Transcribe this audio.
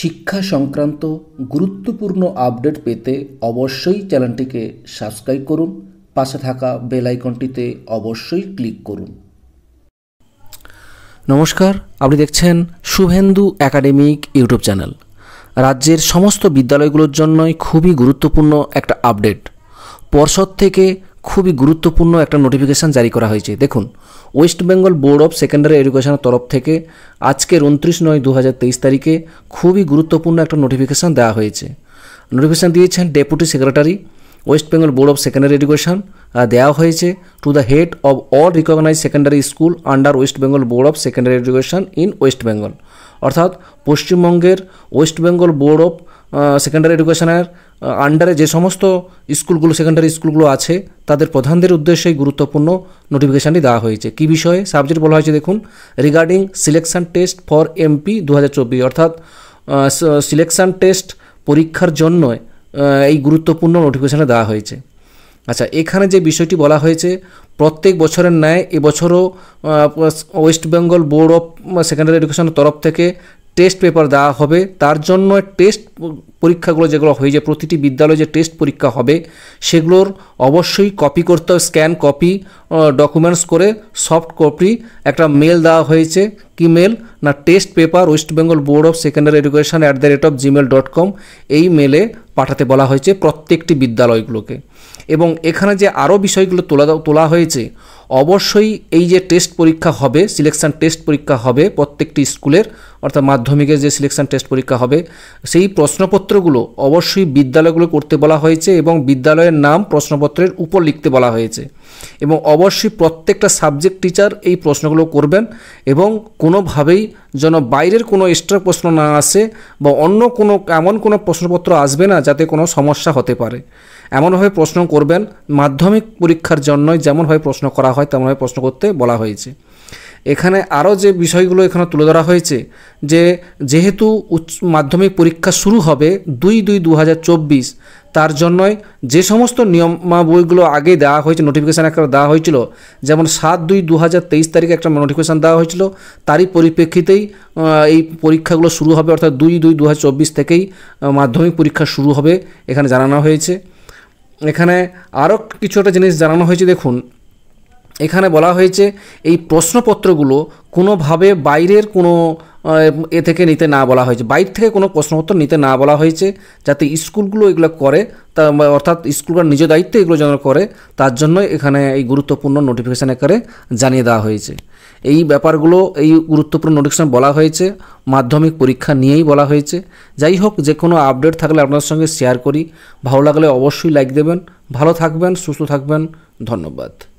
শিক্ষা সংক্রান্ত গুরুত্বপূর্ণ আপডেট পেতে অবশ্যই চ্যানেলটিকে সাবস্ক্রাইব করুন পাশে থাকা বেল আইকনটিতে অবশ্যই ক্লিক করুন নমস্কার আপনি দেখছেন শুভেন্দু একাডেমিক ইউটিউব চ্যানেল রাজ্যের সমস্ত বিদ্যালয়গুলোর জন্যই খুবই গুরুত্বপূর্ণ একটা আপডেট পর্ষদ থেকে খুবই গুরুত্বপূর্ণ একটা নোটিফিকেশান জারি করা হয়েছে দেখুন West Bengal board of secondary এডুকেশনের তরফ থেকে আজকের উনত্রিশ নয় দু তারিখে খুবই গুরুত্বপূর্ণ একটা নোটিফিকেশান দেওয়া হয়েছে নোটিফিকেশান দিয়েছেন deputy secretary West Bengal board of secondary education দেওয়া হয়েছে to the head of all recognise secondary school under West Bengal board of secondary education in West Bengal অর্থাৎ পশ্চিমবঙ্গের West Bengal board of secondary এডুকেশনের আন্ডারে যে সমস্ত স্কুলগুলো secondary স্কুলগুলো আছে তাদের প্রধানদের উদ্দেশ্যে গুরুত্বপূর্ণ নোটিফিকেশানটি দেওয়া হয়েছে কী বিষয়ে সাবজেক্ট বলা হয়েছে দেখুন regarding selection test for MP দু অর্থাৎ সিলেকশান টেস্ট পরীক্ষার জন্য এই গুরুত্বপূর্ণ নোটিফিকেশানে দেওয়া হয়েছে আচ্ছা এখানে যে বিষয়টি বলা হয়েছে প্রত্যেক বছরের ন্যায় এবছরও West Bengal board of secondary এডুকেশনের তরফ থেকে টেস্ট পেপার দেওয়া হবে তার জন্য টেস্ট পরীক্ষাগুলো যেগুলো হয়ে যায় প্রতিটি বিদ্যালয়ে যে টেস্ট পরীক্ষা হবে সেগুলোর অবশ্যই কপি করতে হবে স্ক্যান কপি ডকুমেন্টস করে সফট কপি একটা মেল দেওয়া হয়েছে কি মেল না test paper West Bengal board of secondary education at the rate of Gmail dot com এই মেলে পাঠাতে বলা হয়েছে প্রত্যেকটি বিদ্যালয়গুলোকে এবং এখানে যে আরও বিষয়গুলো তোলা তোলা হয়েছে অবশ্যই এই যে টেস্ট পরীক্ষা হবে সিলেকশান টেস্ট পরীক্ষা হবে প্রত্যেকটি স্কুলের অর্থাৎ মাধ্যমিকের যে সিলেকশান টেস্ট পরীক্ষা হবে সেই প্রশ্নপত্রগুলো অবশ্যই বিদ্যালয়গুলো করতে বলা হয়েছে এবং বিদ্যালয়ের নাম প্রশ্নপত্রের উপর লিখতে বলা হয়েছে এবং অবশ্যই প্রত্যেকটা সাবজেক্ট টিচার এই প্রশ্নগুলো করবেন এবং কোনোভাবেই যেন বাইরের কোনো এক্সট্রা প্রশ্ন না আসে বা অন্য কোনো এমন কোনো প্রশ্নপত্র আসবে না যাতে কোনো সমস্যা হতে পারে এমনভাবে প্রশ্ন করবেন মাধ্যমিক পরীক্ষার জন্যই যেমনভাবে প্রশ্ন করা হয় তেমনভাবে প্রশ্ন করতে বলা হয়েছে এখানে আরও যে বিষয়গুলো এখানে তুলে ধরা হয়েছে যে যেহেতু উচ্চ মাধ্যমিক পরীক্ষা শুরু হবে দুই দুই দু তার জন্যই যে সমস্ত নিয়মাবলীগুলো আগে দেওয়া হয়েছে নোটিফিকেশান একটা দেওয়া হয়েছিল যেমন সাত দুই দু তারিখে একটা নোটিফিকেশান দেওয়া হয়েছিল তারই পরিপ্রেক্ষিতেই এই পরীক্ষাগুলো শুরু হবে অর্থাৎ দুই দুই দু থেকেই মাধ্যমিক পরীক্ষা শুরু হবে এখানে জানানো হয়েছে এখানে আরও কিছু একটা জিনিস জানানো হয়েছে দেখুন এখানে বলা হয়েছে এই প্রশ্নপত্রগুলো কোনোভাবে বাইরের কোনো এ থেকে নিতে না বলা হয়েছে বাইর থেকে কোনো প্রশ্নপত্র নিতে না বলা হয়েছে যাতে স্কুলগুলো এগুলো করে তা অর্থাৎ স্কুলগুলোর নিজ দায়িত্বে এগুলো যেন করে তার জন্য এখানে এই গুরুত্বপূর্ণ নোটিফিকেশান আকারে জানিয়ে দেওয়া হয়েছে এই ব্যাপারগুলো এই গুরুত্বপূর্ণ নোটিফিকেশান বলা হয়েছে মাধ্যমিক পরীক্ষা নিয়েই বলা হয়েছে যাই হোক যে কোনো আপডেট থাকলে আপনাদের সঙ্গে শেয়ার করি ভালো লাগলে অবশ্যই লাইক দেবেন ভালো থাকবেন সুস্থ থাকবেন ধন্যবাদ